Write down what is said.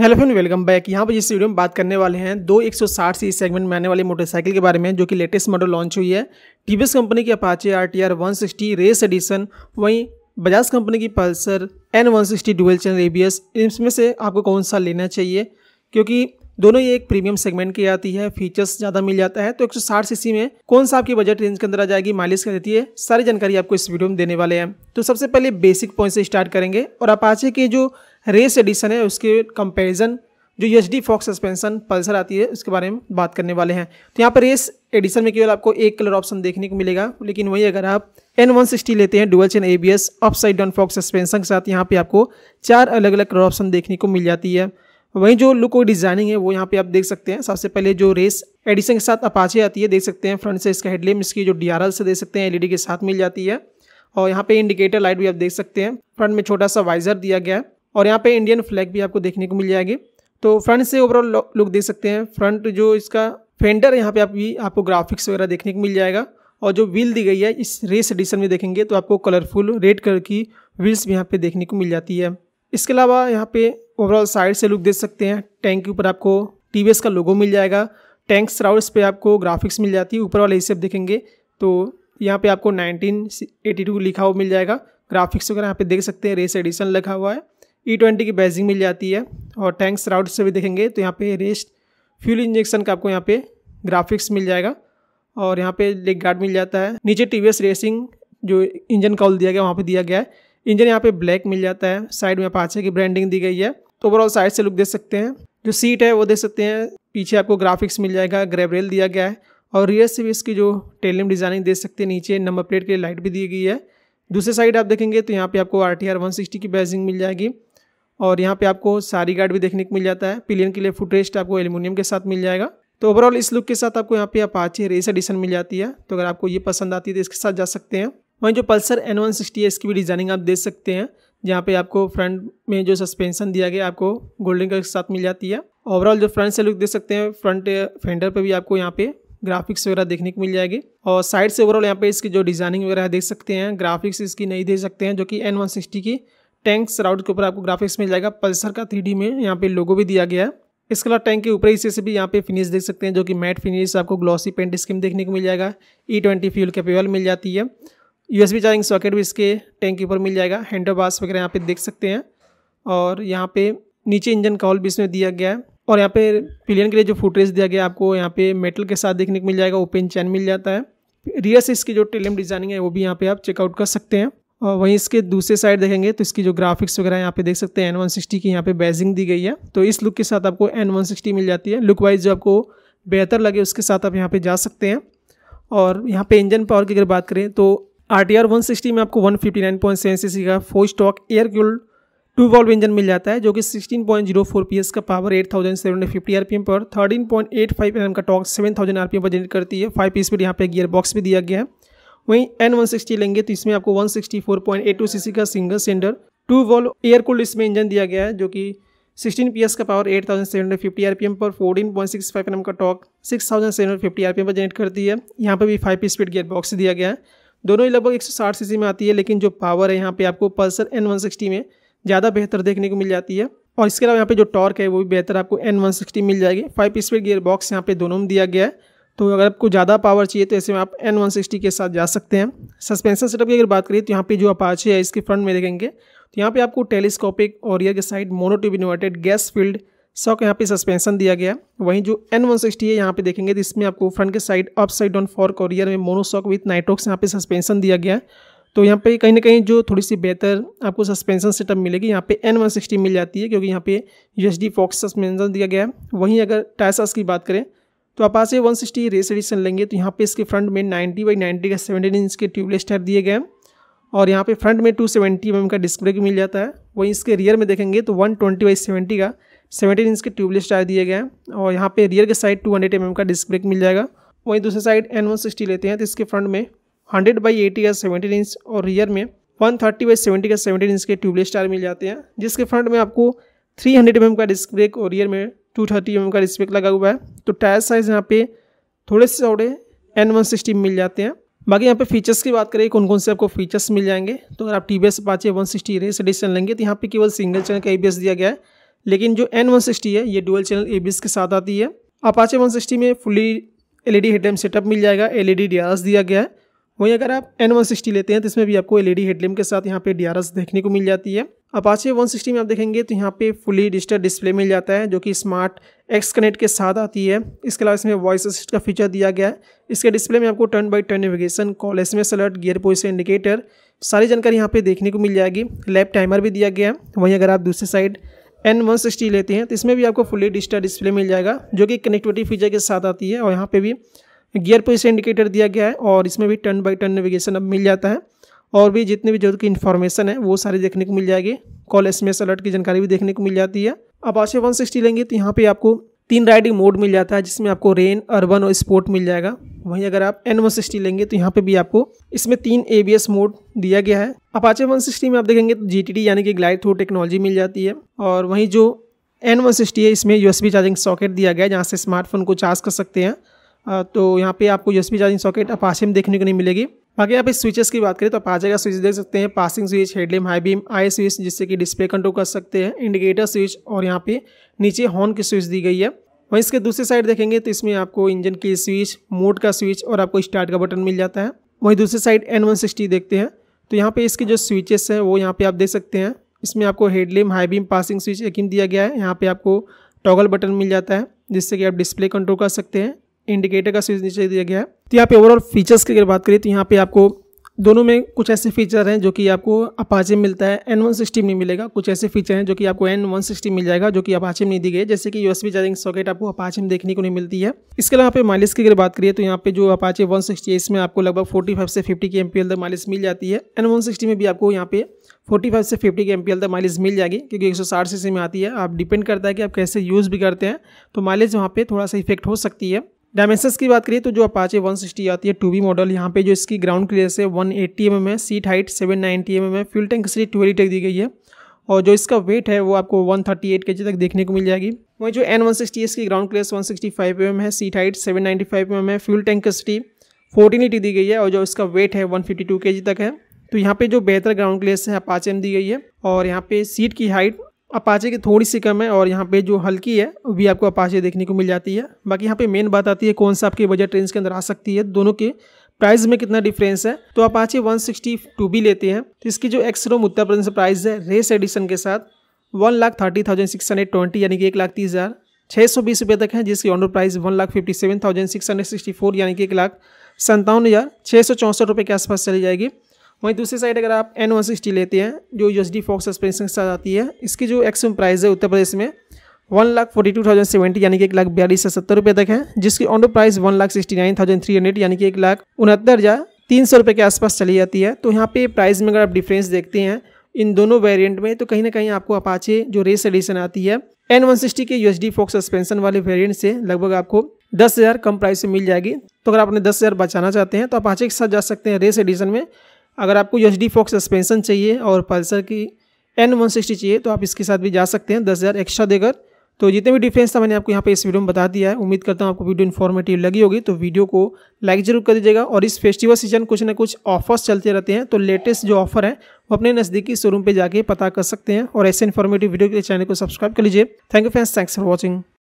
hello friend welcome back यहाँ पर जिस वीडियो में बात करने वाले हैं दो 160 सी सेगमेंट में आने वाली मोटरसाइकिल के बारे में जो कि लेटेस्ट मॉडल लॉन्च हुई है टीवीएस कंपनी की Apache R T R one sixty race edition वहीं बजाज कंपनी की Pulsar N one sixty dual channel ABS इसमें से आपको कौन सा लेना चाहिए क्योंकि दोनों ही एक प्रीमियम सेगमेंट की आती है फीचर्स ज़्यादा मिल जाता है तो एक सीसी में कौन सा आपकी बजट रेंज के अंदर आ जाएगी माइलेज क्या देती है सारी जानकारी आपको इस वीडियो में देने वाले हैं तो सबसे पहले बेसिक पॉइंट से स्टार्ट करेंगे और अपाचे के जो रेस एडिशन है उसके कंपैरिजन जो H D forks suspension Pulsar आती है उसके बारे में बात करने वाले हैं तो यहाँ पर रेस एडिशन में केवल आपको एक कलर ऑप्शन देखने को मिलेगा लेकिन वहीं अगर आप एन वन सिक्सटी लेते हैं dual chain A B S upside down forks suspension के साथ यहाँ पे आपको चार अलग अलग कलर ऑप्शन देखने को मिल जाती है वहीं जो लुक और डिजाइनिंग है वो यहाँ पे आप देख सकते हैं सबसे पहले जो रेस एडिशन के साथ अपाचे आती है देख सकते हैं फ्रंट से इसका हेडलेम इसकी जो डी आर एल से देख सकते हैं एलईडी e के साथ मिल जाती है और यहाँ पे इंडिकेटर लाइट भी आप देख सकते हैं फ्रंट में छोटा सा वाइजर दिया गया है और यहाँ पे इंडियन फ्लैग भी आपको देखने को मिल जाएगी तो फ्रंट से ओवरऑल लुक देख सकते हैं फ्रंट जो इसका फेंडर यहाँ पे आप भी आपको ग्राफिक्स वगैरह देखने को मिल जाएगा और जो व्हील दी गई है इस रेस एडिशन में देखेंगे तो आपको कलरफुल रेड कलर की व्हील्स भी यहाँ पे देखने को मिल जाती है इसके अलावा यहाँ पे ओवरऑल साइड से लुक देख सकते हैं टैंक के ऊपर आपको टी का लोगो मिल जाएगा टैंक सराउंड्स पर आपको ग्राफिक्स मिल जाती है ऊपर वाले हिस्से देखेंगे तो यहाँ पे आपको 1982 लिखा हुआ मिल जाएगा ग्राफिक्स वगैरह यहाँ पे देख सकते हैं रेस एडिशन लिखा हुआ है ई e ट्वेंटी की बैजिंग मिल जाती है और टैंक्स राउट से भी देखेंगे तो यहाँ पे रेस्ट फ्यूल इंजेक्शन का आपको यहाँ पे ग्राफिक्स मिल जाएगा और यहाँ पे लेग गार्ड मिल जाता है नीचे टी रेसिंग जो इंजन काउल दिया गया वहाँ पर दिया गया है इंजन यहाँ पे ब्लैक मिल जाता है साइड में पाचे की ब्रांडिंग दी गई है तो ओवरऑल साइड से लुक देख सकते हैं जो सीट है वो देख सकते हैं पीछे आपको ग्राफिक्स मिल जाएगा ग्रेबरेल दिया गया है और रियर से भी इसकी जो टेलिम डिज़ाइनिंग देख सकते हैं नीचे नंबर प्लेट के लिए लाइट भी दी गई है दूसरी साइड आप देखेंगे तो यहाँ पे आपको R T R one sixty की बैजिंग मिल जाएगी और यहाँ पे आपको सारी गार्ड भी देखने को मिल जाता है पिलियन के लिए फुटरेस्ट आपको एल्यूमिनियम के साथ मिल जाएगा तो ओवरऑल इस लुक के साथ आपको यहाँ पे अपाचे रेस एडिशन मिल जाती है तो अगर आपको ये पसंद आती है तो इसके साथ जा सकते हैं वहीं जो पल्सर एन वन सिक्सटी है इसकी भी डिज़ाइनिंग आप देख सकते हैं जहाँ पे आपको फ्रंट में जो सस्पेंशन दिया गया आपको गोल्डन कलर के साथ मिल जाती है ओवरऑल जो फ्रंट से लुक देख सकते हैं फ्रंट फेंडर पर भी आपको यहाँ पे ग्राफिक्स वगैरह देखने को मिल जाएगी और साइड से ओवरऑल यहाँ पे इसकी जो डिज़ाइनिंग वगैरह देख सकते हैं ग्राफिक्स इसकी नहीं देख सकते हैं जो कि एन वन सिक्सटी की टैंक्स राउट के ऊपर आपको ग्राफिक्स मिल जाएगा पल्सर का थ्री में यहाँ पे लोगो भी दिया गया है इसके अलावा टैंक के ऊपर हिस्से से भी यहाँ पे फिनिश देख सकते हैं जो कि मैट फिनिश आपको ग्लॉसी पेंट स्कीम देखने को मिल जाएगा ई ट्वेंटी फ्यूल कैपेबल मिल जाती है एस चार्जिंग सॉकेट भी इसके टैंक के ऊपर मिल जाएगा हैंडल बास वगैरह यहाँ पर देख सकते हैं और यहाँ पर नीचे इंजन का भी इसमें दिया गया है और यहाँ पर पिलियन के लिए जो फुटरेज दिया गया आपको यहाँ पर मेटल के साथ देखने को मिल जाएगा ओपन चैन मिल जाता है रियर से इसकी जो टेलम डिजाइनिंग है वो भी यहाँ पर आप चेकआउट कर सकते हैं और वहीं इसके दूसरे साइड देखेंगे तो इसकी जो ग्राफिक्स वगैरह यहाँ पे देख सकते हैं एन वन सिक्सटी की यहाँ पे बेजिंग दी गई है तो इस लुक के साथ आपको एन वन सिक्सटी मिल जाती है लुक वाइज जो आपको बेहतर लगे उसके साथ आप यहाँ पे जा सकते हैं और यहाँ पे इंजन पावर की अगर बात करें तो R T R one sixty में आपको one fifty nine point seven C C का four stroke air cool two valve engine मिल जाता है जो कि 16.04 पीएस का पावर पी एम पर 13.85 एम का आर पी एम पर जनरेट करती है फाइव पी स्पीड यहाँ पे गियर बॉक्स भी दिया गया है वहीं एन वन लेंगे तो इसमें आपको 164.82 सीसी का single cylinder two valve air cooled इसमें इंजन दिया गया है जो कि 16 पीएस का पावर 8750 आरपीएम पर 14.65 एनएम का टॉक 6750 आरपीएम पर जनरेट करती है यहाँ पर भी फाइव स्पीड गियर बॉक्स दिया गया है दोनों ही लगभग 160 सीसी में आती है लेकिन जो पावर है यहाँ पे आपको पल्सर N160 में ज़्यादा बेहतर देखने को मिल जाती है और इसके अलावा यहाँ पे जो टॉर्क है वो भी बेहतर आपको सिक्सटी मिल जाएगी फाइव स्पीड गियर बॉक्स यहाँ पे दोनों में दिया गया है तो अगर आपको ज़्यादा पावर चाहिए तो ऐसे में आप एन वन सिक्सटी के साथ जा सकते हैं सस्पेंशन सेटअप की अगर बात करें तो यहाँ पे जो अपाचे है इसके फ्रंट में देखेंगे तो यहाँ पे आपको टेलीस्कोपिक और ईयर के side monotube inverted gas filled shock यहाँ पे सस्पेंशन दिया गया वहीं जो एन वन सिक्सटी है यहाँ पे देखेंगे तो इसमें आपको फ्रंट के side upside down fork rear में मोनोसॉक विथ नाइट्रोक्स यहाँ पे सस्पेंशन दिया गया तो यहाँ पे कहीं ना कहीं जो थोड़ी सी बेहतर आपको सस्पेंशन सेटअप मिलेगी यहाँ पे एन वन सिक्सटी मिल जाती है क्योंकि यहाँ पे U S D forks suspension दिया गया है वहीं अगर टायसास की बात करें तो आप आज ये सिक्सटी रेस एडिशन लेंगे तो यहाँ पे इसके फ्रंट में 90 बाई 90 का 17 इंच के ट्यूबलेस टायर दिए गए हैं और यहाँ पे फ्रंट में 270 सेवेंटी mm का डिस्क ब्रेक मिल जाता है वहीं इसके रियर में देखेंगे तो 120 ट्वेंटी बाई सेवेंटी का 17 इंच के ट्यूबलेस टायर दिए गए हैं और यहाँ पे रियर के साइड 200 हंड्रेड mm का डिस्क ब्रेक मिल जाएगा वहीं दूसरे साइड एन वन सिक्सटी लेते हैं तो इसके फ्रंट में हंड्रेड बाई एटी का सेवेंटीन इंच और रियर में वन थर्टी बाई सेवेंटी का सेवेंटीन इंच के ट्यूबलेस टायर मिल जाते हैं जिसके फ्रंट में आपको थ्री हंड्रेड mm का डिस्क ब्रेक और रियर में टू थर्टी एम का डिस्प्ले लगा हुआ है तो टायर साइज़ यहाँ पे थोड़े से थोड़े एन वन सिक्सटी मिल जाते हैं बाकी यहाँ पे फीचर्स की बात करें कौन कौन से आपको फीचर्स मिल जाएंगे तो अगर आप T V S Apache one sixty race edition लेंगे तो यहाँ पे केवल सिंगल चैनल का ए दिया गया है लेकिन जो एन वन सिक्सटी है ये डुअल चैनल ए के साथ आती है आप पाँच वन सिक्सटी में fully L E D headlamp setup मिल जाएगा L E D D R S दिया गया है वहीं अगर आप एन वन सिक्सटी लेते हैं तो इसमें भी आपको एल ई डी हेडलैम्प के साथ यहाँ पे डी आर एस देखने को मिल जाती है अपाचे 160 में आप देखेंगे तो यहाँ पे फुली डिजिटल डिस्प्ले मिल जाता है जो कि स्मार्ट एक्स कनेक्ट के साथ आती है इसके अलावा इसमें वॉइस असिस्ट का फीचर दिया गया है इसके डिस्प्ले में आपको turn by turn navigation call S M alert gear position indicator सारी जानकारी यहाँ पे देखने को मिल जाएगी लैप टाइमर भी दिया गया है वहीं अगर आप दूसरी साइड एन वन सिक्सटी लेते हैं तो इसमें भी आपको फुली डिजिटल डिस्प्ले मिल जाएगा जो कि कनेक्टिविटी फीचर के साथ आती है और यहाँ पर भी गियर पोजिशन इंडिकेटर दिया गया है और इसमें भी टर्न बाई टर्न नेविगेशन अब मिल जाता है और भी जितनी भी जरूरत की इन्फॉर्मेशन है वो सारी देखने को मिल जाएगी कॉल एस एम अलर्ट की जानकारी भी देखने को मिल जाती है अब आशे वन सिक्सटी लेंगे तो यहाँ पे आपको तीन राइडिंग मोड मिल जाता है जिसमें आपको रेन अर्बन और स्पोर्ट मिल जाएगा वहीं अगर आप एन वन सिक्सटी लेंगे तो यहाँ पे भी आपको इसमें तीन ए बी एस मोड दिया गया है अपाचे वन सिक्सटी में आप देखेंगे तो जी टी डी यानी कि ग्लाइड थ्रू टेक्नोलॉजी मिल जाती है और वहीं जो एन वन सिक्सटी है इसमें U S B charging socket दिया गया है जहाँ से स्मार्टफोन को चार्ज कर सकते हैं तो यहाँ पे आपको यूएसबी चार्जिंग सॉकेट पास में देखने को नहीं मिलेगी बाकी आप इस स्विचेस की बात करें तो आप आ जाएगा स्विच देख सकते हैं passing switch headlamp high beam आई स्विच जिससे कि डिस्प्ले कंट्रोल कर सकते हैं इंडिकेटर स्विच और यहाँ पे नीचे हॉर्न की स्विच दी गई है वहीं इसके दूसरी साइड देखेंगे तो इसमें आपको इंजन की स्विच मोड का स्विच और आपको स्टार्ट का बटन मिल जाता है वहीं दूसरी साइड एन वन सिक्सटी देखते हैं तो यहाँ पर इसके जो स्विचेस हैं वो यहाँ पर आप देख सकते हैं इसमें आपको headlamp high beam passing switch एक दिया गया है यहाँ पर आपको टॉगल बटन मिल जाता है जिससे कि आप डिस्प्ले कंट्रोल कर सकते हैं इंडिकेटर का स्विच नीचे दिया गया है तो यहाँ पे ओवरऑल फीचर्स की अगर बात करें तो यहाँ पे आपको दोनों में कुछ ऐसे फीचर हैं जो कि आपको अपाचे में मिलता है एन वन सिक्सटी में नहीं मिलेगा कुछ ऐसे फीचर हैं जो कि आपको एन वन सिक्सटी मिल जाएगा जो कि अपाचे में नहीं दी गई जैसे कि यूएसबी चार्जिंग सॉकेट आपको अपाचे में देखने को नहीं मिलती है इसके अलावा पे मालिश की अगर बात करिए तो यहाँ पे जो अपाचे वन सिक्सटी है इसमें आपको लगभग फोर्टी फाइव से fifty K M P L तक माइलेज मिल जाती है एन वन सिक्सटी में भी आपको यहाँ पे फोर्टी फाइव से fifty K M P L तक माइलेज मिल जाएगी क्योंकि एक सौ साठ सी में आती है आप डिपेंड करता है कि आप कैसे यूज़ भी करते हैं तो माइलेज वहाँ पर थोड़ा सा इफेक्ट हो सकती है डायमेंशंस की बात करिए तो जो अपाचे 160 आती है टू बी मॉडल यहाँ पे जो इसकी ग्राउंड क्लियरेंस है वन एट्टी एम है सीट हाइट 790 नाइन्टी एम है फ्यूल टैंक सी ट्वेल्व लीटर दी गई है और जो इसका वेट है वो आपको 138 थर्टी एट तक देखने को मिल जाएगी वहीं जो एन वन सिक्सटी इसकी ground clearance one sixty mm है seat height seven ninety mm है फ्यूल टैंक सिटी फोर्टीन लीटर दी गई है और जो इसका वेट है वन फिफ्टी तक है तो यहाँ पे जो बेहतर ग्राउंड क्लियरेंस है अपाचे एम दी गई है और यहाँ पे सीट की हाइट अपाचे की थोड़ी सी कम है और यहाँ पे जो हल्की है वो भी आपको अपाचे देखने को मिल जाती है बाकी यहाँ पे मेन बात आती है कौन सा आपकी बजट रेंज के अंदर आ सकती है दोनों के प्राइस में कितना डिफरेंस है तो अपाचे 162 भी लेते हैं तो इसकी जो ex showroom Uttar Pradesh price है रेस एडिशन के साथ one lakh thirty thousand six hundred twenty यानी कि एक लाख तीस हज़ार छः सौ बीस रुपये तक है जिसकी on road price one lakh fifty seven thousand six hundred sixty four यानी कि एक लाख संतावन हज़ार छः सौ चौंसठ रुपये के आसपास चली जाएगी वहीं दूसरी साइड अगर आप एन वन सिक्सटी लेते हैं जो U S D forks suspension के साथ आती है इसकी जो एक्सम प्राइस है उत्तर प्रदेश में one lakh forty two thousand seventy यानी कि एक लाख बयालीस हज़ार सत्तर रुपये तक है जिसकी on road price one lakh sixty nine thousand three hundred यानी कि एक लाख उनहत्तर हज़ार तीन सौ रुपये के आसपास चली जाती है तो यहाँ पे प्राइस में अगर आप डिफ्रेंस देखते हैं इन दोनों वेरियंट में तो कहीं ना कहीं आपको अपाचे जो रेस एडिशन आती है एन वन सिक्सटी के U S D forks suspension वाले वेरियंट से लगभग आपको दस हज़ार कम प्राइस में मिल जाएगी तो अगर आपने दस हज़ार बचाना चाहते हैं तो अपाचे के साथ जा सकते हैं रेस एडिशन में अगर आपको यच डी फॉक्स सस्पेंसन चाहिए और पल्सर की एन वन सिक्सटी चाहिए तो आप इसके साथ भी जा सकते हैं दस हज़ार एक्स्ट्रा देकर तो जितने भी डिफरेंस था मैंने आपको यहाँ पे इस वीडियो में बता दिया है उम्मीद करता हूँ आपको वीडियो इन्फॉर्मेटिव लगी होगी तो वीडियो को लाइक जरूर कर दीजिएगा और इस फेस्टिवल सीजन कुछ ना कुछ ऑफर्स चलते रहते हैं तो लेटेस्ट जो ऑफर है वो अपने नज़दीकी शोरूम पर जाके पता कर सकते हैं और ऐसे इन्फॉर्मेटिव वीडियो के चैनल को सब्सक्राइब कर लीजिए thank you friends thanks for watching